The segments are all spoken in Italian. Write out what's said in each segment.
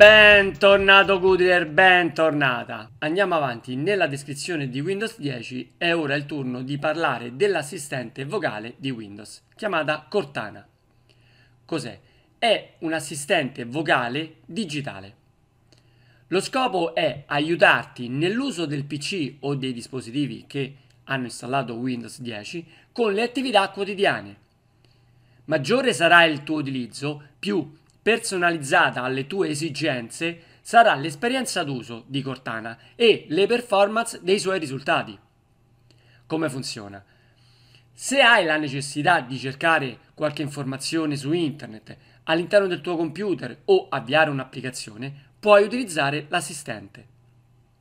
Bentornato Goodyear, bentornata! Andiamo avanti, nella descrizione di Windows 10 è ora il turno di parlare dell'assistente vocale di Windows, chiamata Cortana. Cos'è? È un assistente vocale digitale. Lo scopo è aiutarti nell'uso del PC o dei dispositivi che hanno installato Windows 10 con le attività quotidiane. Maggiore sarà il tuo utilizzo, più personalizzata alle tue esigenze sarà l'esperienza d'uso di Cortana e le performance dei suoi risultati. Come funziona? Se hai la necessità di cercare qualche informazione su internet all'interno del tuo computer o avviare un'applicazione, puoi utilizzare l'assistente.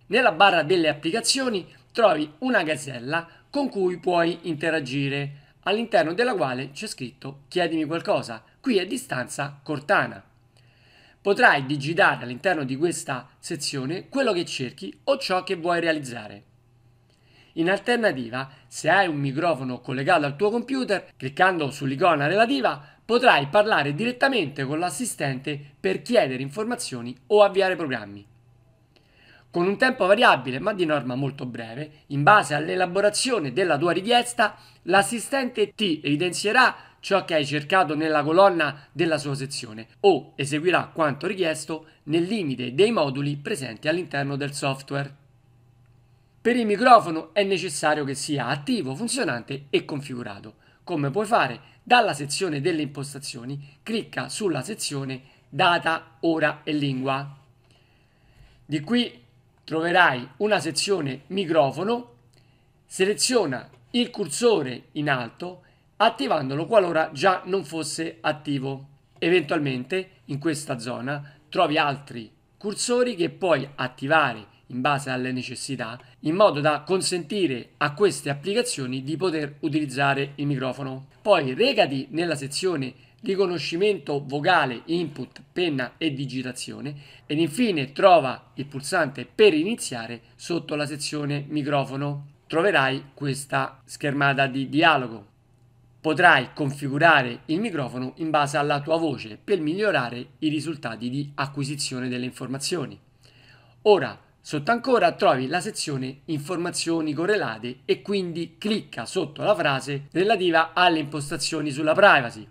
Nella barra delle applicazioni trovi una casella con cui puoi interagire, all'interno della quale c'è scritto chiedimi qualcosa qui a distanza Cortana. Potrai digitare all'interno di questa sezione quello che cerchi o ciò che vuoi realizzare. In alternativa, se hai un microfono collegato al tuo computer, cliccando sull'icona relativa, potrai parlare direttamente con l'assistente per chiedere informazioni o avviare programmi. Con un tempo variabile, ma di norma molto breve, in base all'elaborazione della tua richiesta, l'assistente ti evidenzierà ciò che hai cercato nella colonna della sua sezione o eseguirà quanto richiesto nel limite dei moduli presenti all'interno del software. Per il microfono è necessario che sia attivo, funzionante e configurato. Come puoi fare? Dalla sezione delle impostazioni clicca sulla sezione data, ora e lingua. Di qui troverai una sezione microfono, seleziona il cursore in alto attivandolo qualora già non fosse attivo. Eventualmente in questa zona trovi altri cursori che puoi attivare in base alle necessità in modo da consentire a queste applicazioni di poter utilizzare il microfono. Poi recati nella sezione riconoscimento vocale, input, penna e digitazione ed infine trova il pulsante per iniziare sotto la sezione microfono. Troverai questa schermata di dialogo. Potrai configurare il microfono in base alla tua voce per migliorare i risultati di acquisizione delle informazioni. Ora, sotto ancora trovi la sezione informazioni correlate e quindi clicca sotto la frase relativa alle impostazioni sulla privacy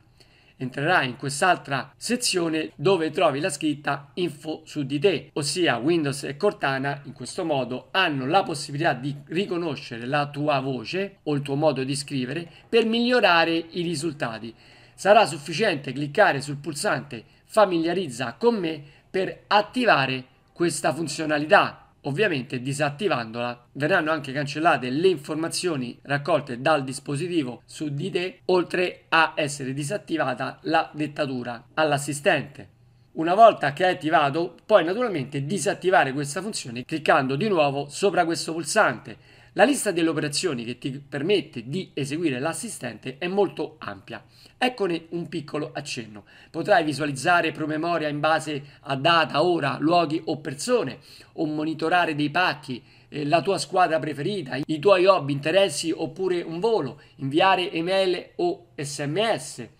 entrerai in quest'altra sezione dove trovi la scritta info su di te, ossia Windows e Cortana in questo modo hanno la possibilità di riconoscere la tua voce o il tuo modo di scrivere per migliorare i risultati. Sarà sufficiente cliccare sul pulsante familiarizza con me per attivare questa funzionalità Ovviamente disattivandola verranno anche cancellate le informazioni raccolte dal dispositivo su di te, oltre a essere disattivata la dettatura all'assistente. Una volta che è attivato, puoi naturalmente disattivare questa funzione cliccando di nuovo sopra questo pulsante la lista delle operazioni che ti permette di eseguire l'assistente è molto ampia. Eccone un piccolo accenno. Potrai visualizzare promemoria in base a data, ora, luoghi o persone, o monitorare dei pacchi, eh, la tua squadra preferita, i tuoi hobby, interessi oppure un volo, inviare email o sms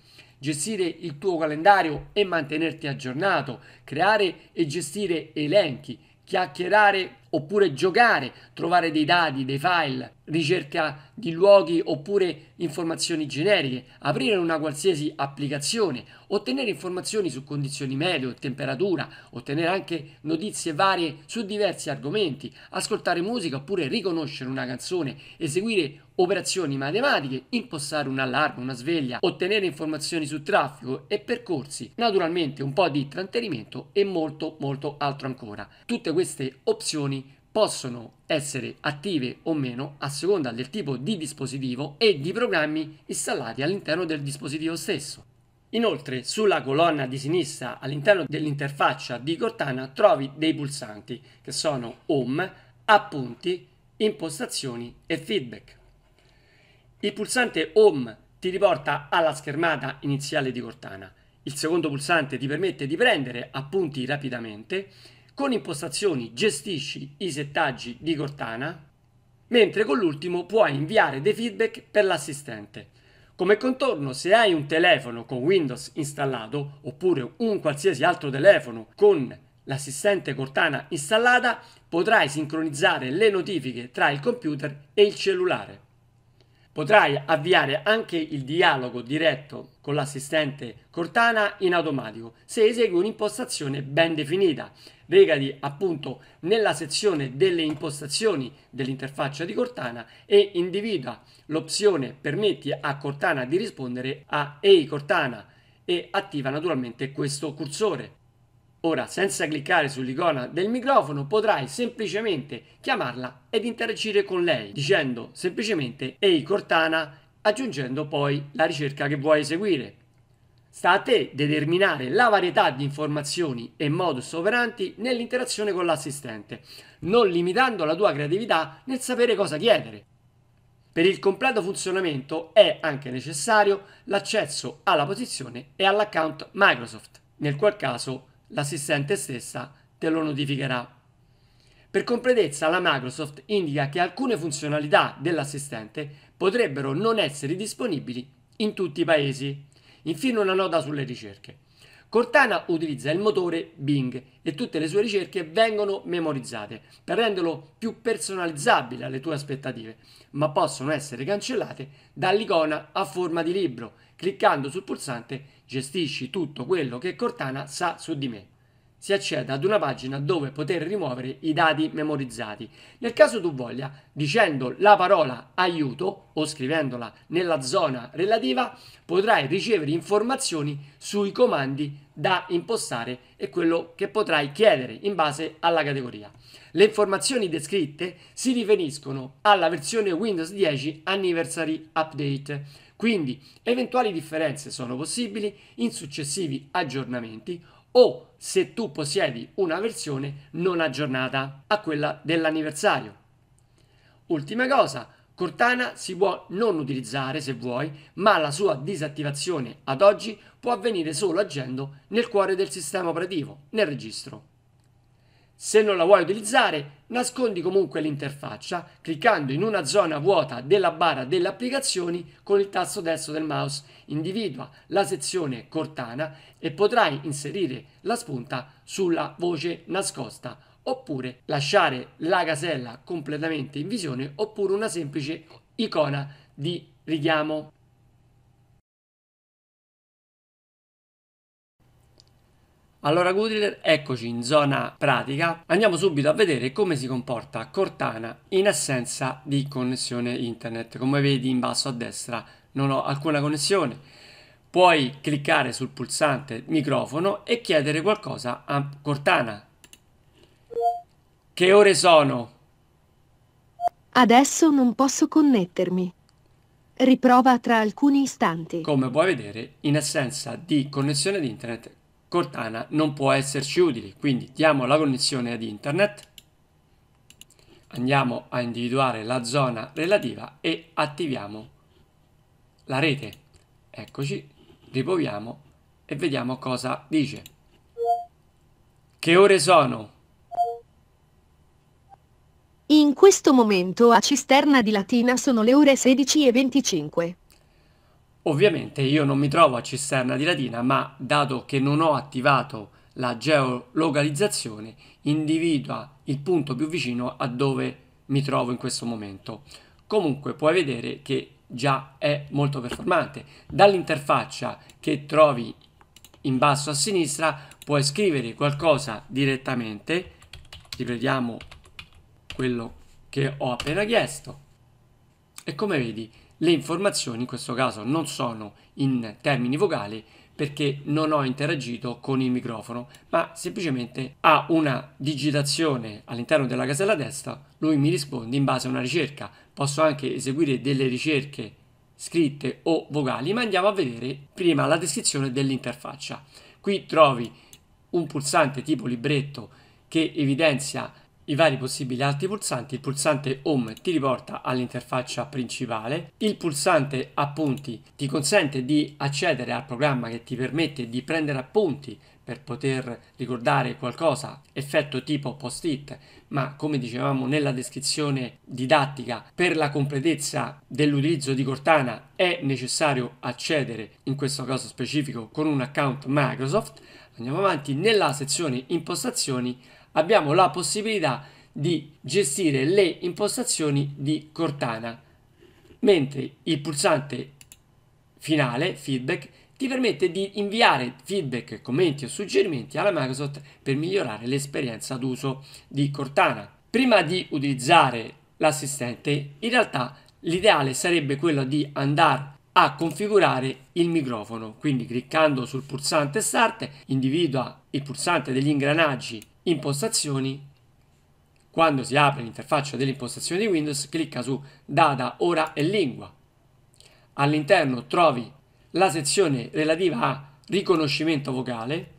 gestire il tuo calendario e mantenerti aggiornato, creare e gestire elenchi, chiacchierare oppure giocare, trovare dei dati, dei file, ricerca di luoghi oppure informazioni generiche, aprire una qualsiasi applicazione, ottenere informazioni su condizioni meteo, temperatura, ottenere anche notizie varie su diversi argomenti, ascoltare musica oppure riconoscere una canzone, eseguire operazioni matematiche, impostare un allarme, una sveglia, ottenere informazioni su traffico e percorsi, naturalmente un po' di trattenimento e molto molto altro ancora. Tutte queste opzioni possono essere attive o meno a seconda del tipo di dispositivo e di programmi installati all'interno del dispositivo stesso. Inoltre, sulla colonna di sinistra all'interno dell'interfaccia di Cortana trovi dei pulsanti che sono Home, Appunti, Impostazioni e Feedback. Il pulsante Home ti riporta alla schermata iniziale di Cortana. Il secondo pulsante ti permette di prendere appunti rapidamente con impostazioni gestisci i settaggi di Cortana, mentre con l'ultimo puoi inviare dei feedback per l'assistente. Come contorno, se hai un telefono con Windows installato oppure un qualsiasi altro telefono con l'assistente Cortana installata, potrai sincronizzare le notifiche tra il computer e il cellulare. Potrai avviare anche il dialogo diretto con l'assistente Cortana in automatico se esegui un'impostazione ben definita Vegati appunto nella sezione delle impostazioni dell'interfaccia di Cortana e individua l'opzione permetti a Cortana di rispondere a Ehi Cortana e attiva naturalmente questo cursore. Ora, senza cliccare sull'icona del microfono, potrai semplicemente chiamarla ed interagire con lei, dicendo semplicemente Ehi Cortana, aggiungendo poi la ricerca che vuoi eseguire. Sta a te determinare la varietà di informazioni e modus operandi nell'interazione con l'assistente, non limitando la tua creatività nel sapere cosa chiedere. Per il completo funzionamento è anche necessario l'accesso alla posizione e all'account Microsoft, nel qual caso l'assistente stessa te lo notificherà. Per completezza la Microsoft indica che alcune funzionalità dell'assistente potrebbero non essere disponibili in tutti i paesi. Infine una nota sulle ricerche. Cortana utilizza il motore Bing e tutte le sue ricerche vengono memorizzate per renderlo più personalizzabile alle tue aspettative, ma possono essere cancellate dall'icona a forma di libro. Cliccando sul pulsante gestisci tutto quello che Cortana sa su di me si accede ad una pagina dove poter rimuovere i dati memorizzati. Nel caso tu voglia, dicendo la parola aiuto o scrivendola nella zona relativa, potrai ricevere informazioni sui comandi da impostare e quello che potrai chiedere in base alla categoria. Le informazioni descritte si riferiscono alla versione Windows 10 Anniversary Update, quindi eventuali differenze sono possibili in successivi aggiornamenti o se tu possiedi una versione non aggiornata a quella dell'anniversario. Ultima cosa, Cortana si può non utilizzare se vuoi, ma la sua disattivazione ad oggi può avvenire solo agendo nel cuore del sistema operativo, nel registro. Se non la vuoi utilizzare, nascondi comunque l'interfaccia cliccando in una zona vuota della barra delle applicazioni con il tasto destro del mouse. Individua la sezione Cortana e potrai inserire la spunta sulla voce nascosta oppure lasciare la casella completamente in visione oppure una semplice icona di richiamo. Allora Goodriller, eccoci in zona pratica, andiamo subito a vedere come si comporta Cortana in assenza di connessione internet. Come vedi in basso a destra non ho alcuna connessione, puoi cliccare sul pulsante microfono e chiedere qualcosa a Cortana. Che ore sono? Adesso non posso connettermi. Riprova tra alcuni istanti. Come puoi vedere, in assenza di connessione di internet, Cortana non può esserci utile, quindi diamo la connessione ad internet, andiamo a individuare la zona relativa e attiviamo la rete. Eccoci, riproviamo e vediamo cosa dice. Che ore sono? In questo momento a Cisterna di Latina sono le ore 16 e 25. Ovviamente io non mi trovo a Cisterna di Latina, ma dato che non ho attivato la geolocalizzazione, individua il punto più vicino a dove mi trovo in questo momento. Comunque puoi vedere che già è molto performante. Dall'interfaccia che trovi in basso a sinistra puoi scrivere qualcosa direttamente. Riprendiamo quello che ho appena chiesto. E come vedi le informazioni in questo caso non sono in termini vocali perché non ho interagito con il microfono, ma semplicemente ha una digitazione all'interno della casella destra lui mi risponde in base a una ricerca. Posso anche eseguire delle ricerche scritte o vocali, ma andiamo a vedere prima la descrizione dell'interfaccia. Qui trovi un pulsante tipo libretto che evidenzia i vari possibili altri pulsanti. Il pulsante Home ti riporta all'interfaccia principale, il pulsante Appunti ti consente di accedere al programma che ti permette di prendere appunti per poter ricordare qualcosa, effetto tipo post-it ma come dicevamo nella descrizione didattica, per la completezza dell'utilizzo di Cortana è necessario accedere in questo caso specifico con un account Microsoft. Andiamo avanti, nella sezione impostazioni abbiamo la possibilità di gestire le impostazioni di Cortana, mentre il pulsante finale, feedback, ti permette di inviare feedback, commenti o suggerimenti alla Microsoft per migliorare l'esperienza d'uso di Cortana. Prima di utilizzare l'assistente, in realtà l'ideale sarebbe quello di andare a configurare il microfono, quindi cliccando sul pulsante Start individua il pulsante degli ingranaggi impostazioni quando si apre l'interfaccia delle impostazioni di Windows, clicca su Data, Ora e Lingua. All'interno trovi la sezione relativa a riconoscimento vocale.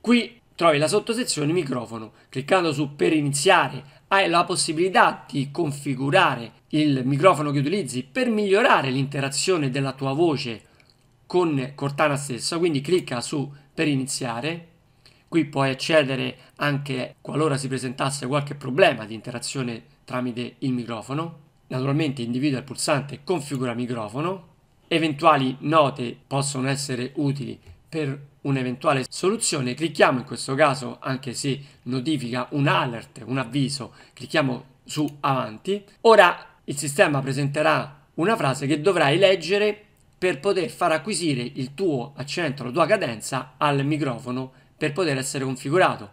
Qui trovi la sottosezione microfono. Cliccando su per iniziare hai la possibilità di configurare il microfono che utilizzi per migliorare l'interazione della tua voce con Cortana stessa, quindi clicca su per iniziare. Qui puoi accedere anche qualora si presentasse qualche problema di interazione tramite il microfono. Naturalmente individua il pulsante configura microfono eventuali note possono essere utili per un'eventuale soluzione, clicchiamo in questo caso, anche se notifica un alert, un avviso, clicchiamo su avanti. Ora il sistema presenterà una frase che dovrai leggere per poter far acquisire il tuo accento, la tua cadenza al microfono per poter essere configurato.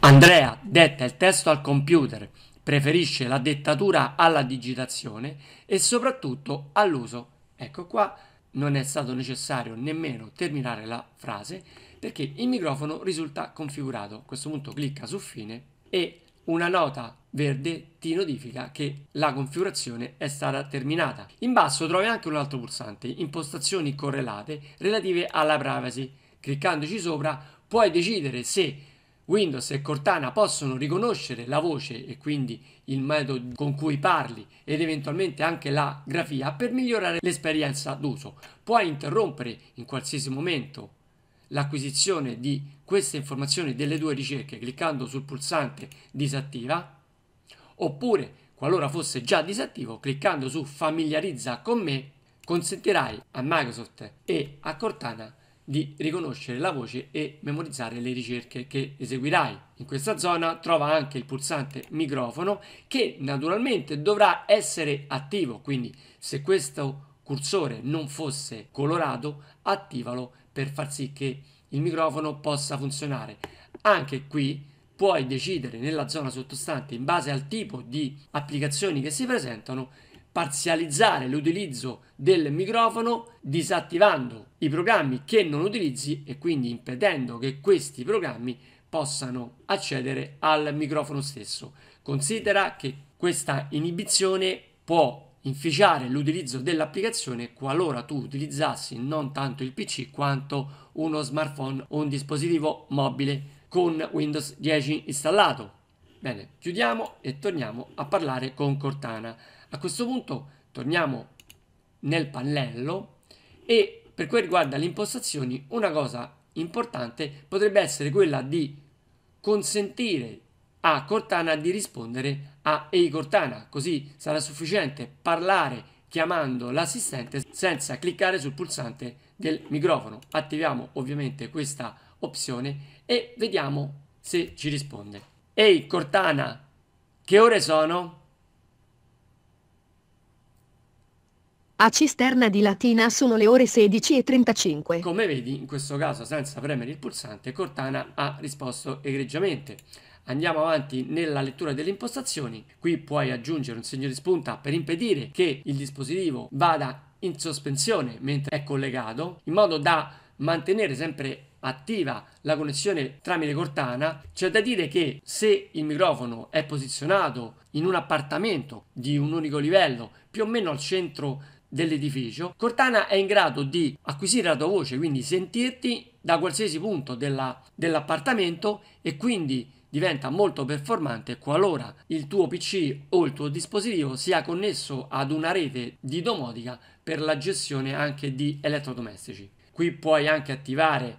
Andrea detta il testo al computer preferisce la dettatura alla digitazione e soprattutto all'uso. Ecco qua non è stato necessario nemmeno terminare la frase perché il microfono risulta configurato. A questo punto clicca su fine e una nota verde ti notifica che la configurazione è stata terminata. In basso trovi anche un altro pulsante, impostazioni correlate relative alla privacy. Cliccandoci sopra puoi decidere se Windows e Cortana possono riconoscere la voce e quindi il metodo con cui parli ed eventualmente anche la grafia per migliorare l'esperienza d'uso. Puoi interrompere in qualsiasi momento l'acquisizione di queste informazioni delle due ricerche cliccando sul pulsante disattiva oppure qualora fosse già disattivo cliccando su familiarizza con me consentirai a Microsoft e a Cortana di di riconoscere la voce e memorizzare le ricerche che eseguirai. In questa zona trova anche il pulsante microfono che naturalmente dovrà essere attivo, quindi se questo cursore non fosse colorato attivalo per far sì che il microfono possa funzionare. Anche qui puoi decidere nella zona sottostante in base al tipo di applicazioni che si presentano parzializzare l'utilizzo del microfono disattivando i programmi che non utilizzi e quindi impedendo che questi programmi possano accedere al microfono stesso. Considera che questa inibizione può inficiare l'utilizzo dell'applicazione qualora tu utilizzassi non tanto il PC quanto uno smartphone o un dispositivo mobile con Windows 10 installato. Bene, chiudiamo e torniamo a parlare con Cortana. A questo punto torniamo nel pannello e per quel riguarda le impostazioni una cosa importante potrebbe essere quella di consentire a Cortana di rispondere a Ehi Cortana, così sarà sufficiente parlare chiamando l'assistente senza cliccare sul pulsante del microfono. Attiviamo ovviamente questa opzione e vediamo se ci risponde. Ehi Cortana, che ore sono? A Cisterna di Latina sono le ore 16.35. Come vedi, in questo caso senza premere il pulsante, Cortana ha risposto egregiamente. Andiamo avanti nella lettura delle impostazioni. Qui puoi aggiungere un segno di spunta per impedire che il dispositivo vada in sospensione mentre è collegato, in modo da mantenere sempre attiva la connessione tramite Cortana, c'è da dire che se il microfono è posizionato in un appartamento di un unico livello, più o meno al centro dell'edificio, Cortana è in grado di acquisire la tua voce, quindi sentirti da qualsiasi punto della, dell'appartamento e quindi diventa molto performante qualora il tuo PC o il tuo dispositivo sia connesso ad una rete di domotica per la gestione anche di elettrodomestici. Qui puoi anche attivare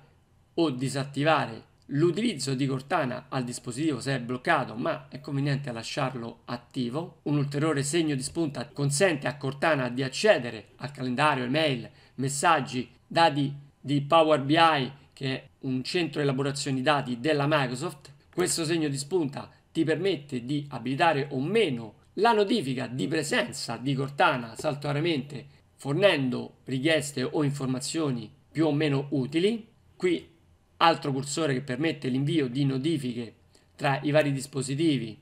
o disattivare L'utilizzo di Cortana al dispositivo se è bloccato, ma è conveniente lasciarlo attivo. Un ulteriore segno di spunta consente a Cortana di accedere al calendario, email, messaggi, dati di Power BI, che è un centro elaborazione dati della Microsoft. Questo segno di spunta ti permette di abilitare o meno la notifica di presenza di Cortana saltuariamente fornendo richieste o informazioni più o meno utili. Qui altro cursore che permette l'invio di notifiche tra i vari dispositivi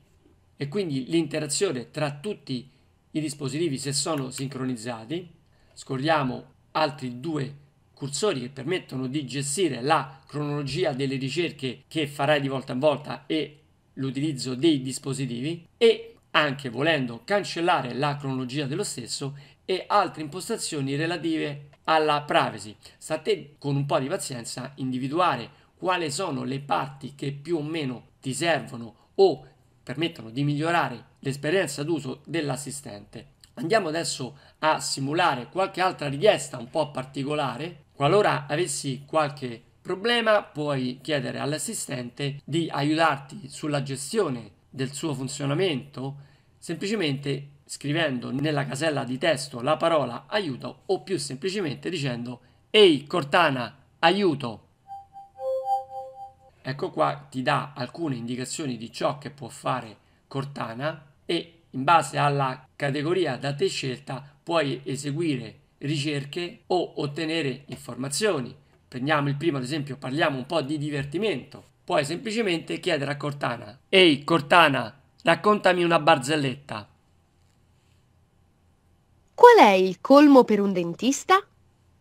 e quindi l'interazione tra tutti i dispositivi se sono sincronizzati. Scorriamo altri due cursori che permettono di gestire la cronologia delle ricerche che farai di volta in volta e l'utilizzo dei dispositivi e anche volendo cancellare la cronologia dello stesso e altre impostazioni relative alla privacy. State con un po' di pazienza individuare quali sono le parti che più o meno ti servono o permettono di migliorare l'esperienza d'uso dell'assistente. Andiamo adesso a simulare qualche altra richiesta un po' particolare. Qualora avessi qualche problema puoi chiedere all'assistente di aiutarti sulla gestione del suo funzionamento semplicemente scrivendo nella casella di testo la parola aiuto o più semplicemente dicendo Ehi Cortana, aiuto! Ecco qua ti dà alcune indicazioni di ciò che può fare Cortana e in base alla categoria da te scelta puoi eseguire ricerche o ottenere informazioni. Prendiamo il primo ad esempio, parliamo un po' di divertimento. Puoi semplicemente chiedere a Cortana, ehi Cortana, raccontami una barzelletta. Qual è il colmo per un dentista?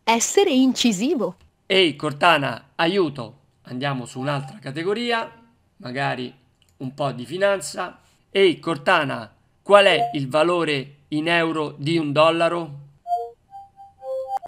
Essere incisivo. Ehi Cortana, aiuto! Andiamo su un'altra categoria, magari un po' di finanza. Ehi Cortana, qual è il valore in euro di un dollaro?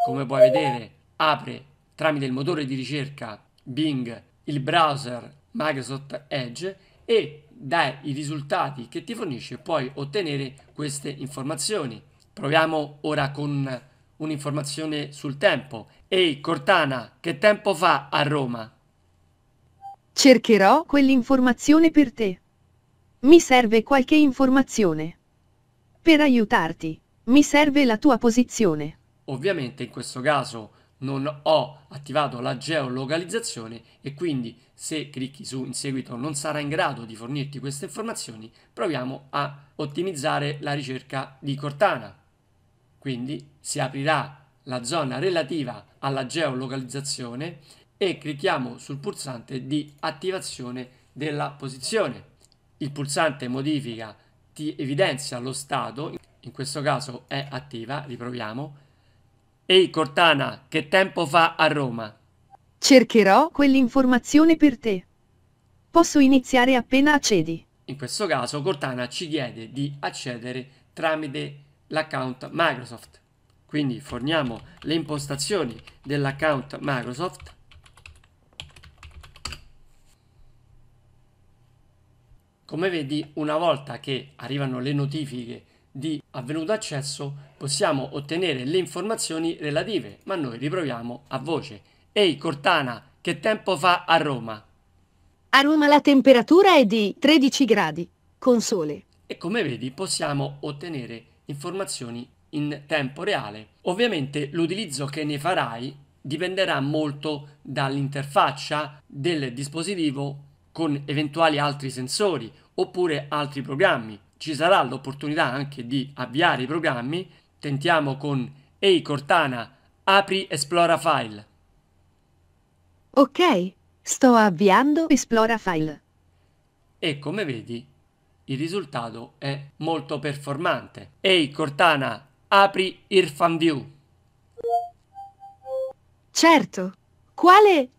Come puoi vedere, apre tramite il motore di ricerca Bing il browser Microsoft Edge e dai risultati che ti fornisce puoi ottenere queste informazioni. Proviamo ora con un'informazione sul tempo. Ehi Cortana, che tempo fa a Roma? Cercherò quell'informazione per te. Mi serve qualche informazione. Per aiutarti, mi serve la tua posizione. Ovviamente in questo caso non ho attivato la geolocalizzazione e quindi se clicchi su in seguito non sarà in grado di fornirti queste informazioni, proviamo a ottimizzare la ricerca di Cortana. Quindi si aprirà la zona relativa alla geolocalizzazione e clicchiamo sul pulsante di attivazione della posizione. Il pulsante modifica ti evidenzia lo stato, in questo caso è attiva, riproviamo. Ehi Cortana, che tempo fa a Roma? Cercherò quell'informazione per te. Posso iniziare appena accedi. In questo caso Cortana ci chiede di accedere tramite l'account Microsoft. Quindi forniamo le impostazioni dell'account Microsoft Come vedi, una volta che arrivano le notifiche di avvenuto accesso, possiamo ottenere le informazioni relative, ma noi riproviamo a voce. Ehi Cortana, che tempo fa a Roma? A Roma la temperatura è di 13 gradi, con sole. E come vedi possiamo ottenere informazioni in tempo reale. Ovviamente l'utilizzo che ne farai dipenderà molto dall'interfaccia del dispositivo con eventuali altri sensori oppure altri programmi. Ci sarà l'opportunità anche di avviare i programmi. Tentiamo con Ehi Cortana, apri Esplora File. Ok, sto avviando Esplora File. E come vedi il risultato è molto performante. Ehi Cortana, apri il FanView. Certo. Quale?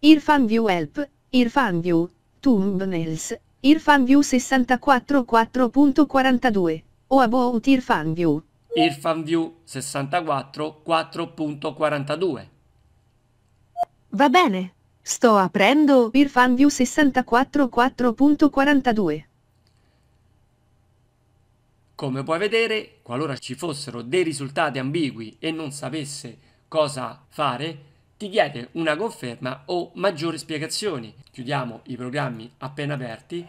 Il FanView Help, Irfan View, Thumbnails, Irfan View 64.4.42, o About Irfan View. Irfan View 64.4.42. Va bene. Sto aprendo Irfan View 64.4.42. Come puoi vedere, qualora ci fossero dei risultati ambigui e non sapesse cosa fare, ti chiede una conferma o maggiori spiegazioni. Chiudiamo i programmi appena aperti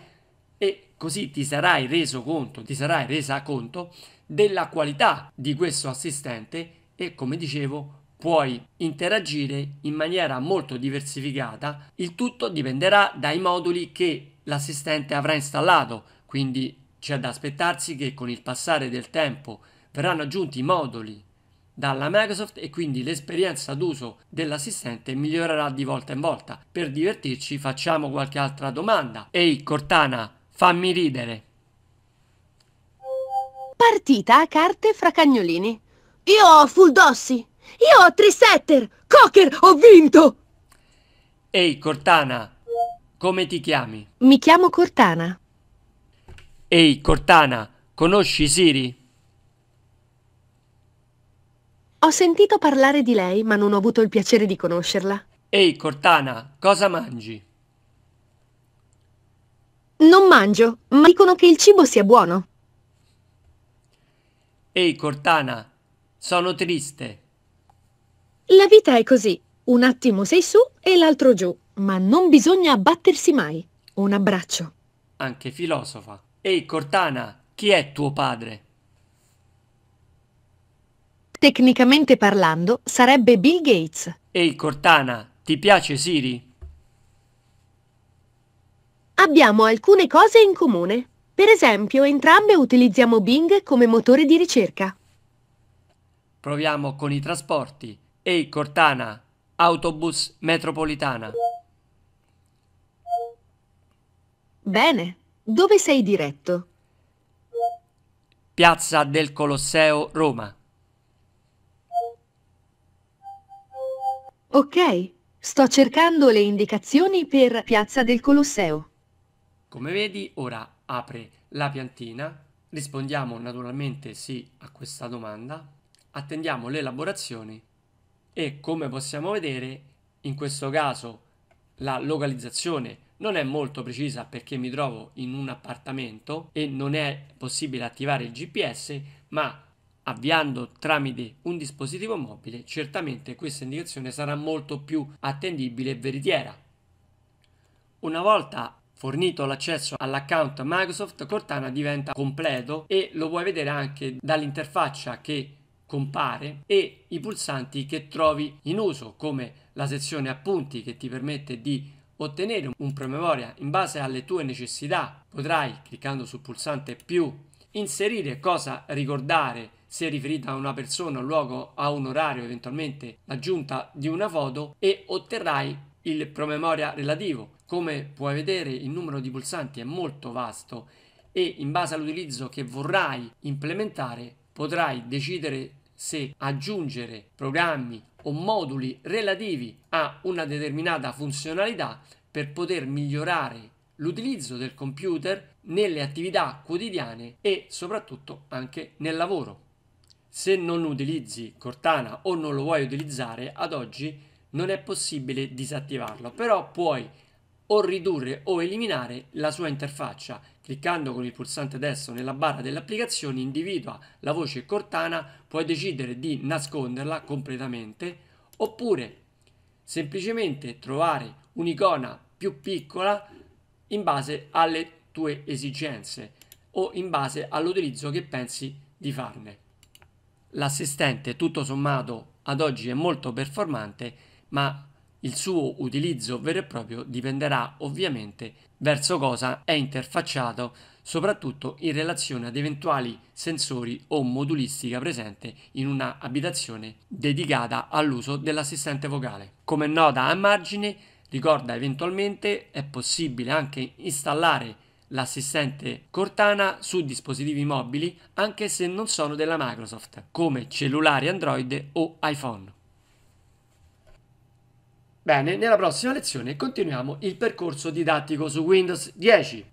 e così ti sarai reso conto, ti sarai resa conto della qualità di questo assistente e come dicevo puoi interagire in maniera molto diversificata. Il tutto dipenderà dai moduli che l'assistente avrà installato, quindi c'è da aspettarsi che con il passare del tempo verranno aggiunti moduli dalla Microsoft e quindi l'esperienza d'uso dell'assistente migliorerà di volta in volta. Per divertirci facciamo qualche altra domanda. Ehi Cortana, fammi ridere. Partita a carte fra cagnolini. Io ho Fuldossi. Io ho Trisetter. Cocker, ho vinto! Ehi Cortana, come ti chiami? Mi chiamo Cortana. Ehi Cortana, conosci Siri? Ho sentito parlare di lei, ma non ho avuto il piacere di conoscerla. Ehi Cortana, cosa mangi? Non mangio, ma dicono che il cibo sia buono. Ehi Cortana, sono triste. La vita è così. Un attimo sei su e l'altro giù, ma non bisogna abbattersi mai. Un abbraccio. Anche filosofa. Ehi Cortana, chi è tuo padre? Tecnicamente parlando, sarebbe Bill Gates. Ehi Cortana, ti piace Siri? Abbiamo alcune cose in comune. Per esempio, entrambe utilizziamo Bing come motore di ricerca. Proviamo con i trasporti. Ehi Cortana, autobus metropolitana. Bene. Dove sei diretto? Piazza del Colosseo, Roma. Ok, sto cercando le indicazioni per Piazza del Colosseo. Come vedi, ora apre la piantina, rispondiamo naturalmente sì a questa domanda, attendiamo le elaborazioni e come possiamo vedere, in questo caso la localizzazione non è molto precisa perché mi trovo in un appartamento e non è possibile attivare il GPS, ma avviando tramite un dispositivo mobile, certamente questa indicazione sarà molto più attendibile e veritiera. Una volta fornito l'accesso all'account Microsoft, Cortana diventa completo e lo puoi vedere anche dall'interfaccia che compare e i pulsanti che trovi in uso, come la sezione appunti che ti permette di ottenere un promemoria in base alle tue necessità. Potrai, cliccando sul pulsante più, inserire cosa ricordare, se riferita a una persona, un luogo, a un orario, eventualmente l'aggiunta di una foto e otterrai il promemoria relativo. Come puoi vedere il numero di pulsanti è molto vasto e in base all'utilizzo che vorrai implementare potrai decidere se aggiungere programmi o moduli relativi a una determinata funzionalità per poter migliorare l'utilizzo del computer nelle attività quotidiane e soprattutto anche nel lavoro. Se non utilizzi Cortana o non lo vuoi utilizzare ad oggi non è possibile disattivarlo, però puoi o ridurre o eliminare la sua interfaccia. Cliccando con il pulsante destro nella barra delle applicazioni individua la voce Cortana, puoi decidere di nasconderla completamente oppure semplicemente trovare un'icona più piccola in base alle tue esigenze o in base all'utilizzo che pensi di farne. L'assistente tutto sommato ad oggi è molto performante ma il suo utilizzo vero e proprio dipenderà ovviamente verso cosa è interfacciato, soprattutto in relazione ad eventuali sensori o modulistica presente in una abitazione dedicata all'uso dell'assistente vocale. Come nota a margine, ricorda eventualmente è possibile anche installare l'assistente Cortana su dispositivi mobili anche se non sono della Microsoft, come cellulari Android o iPhone. Bene, nella prossima lezione continuiamo il percorso didattico su Windows 10.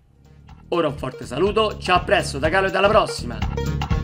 Ora un forte saluto, ciao a presto da Calo e alla prossima!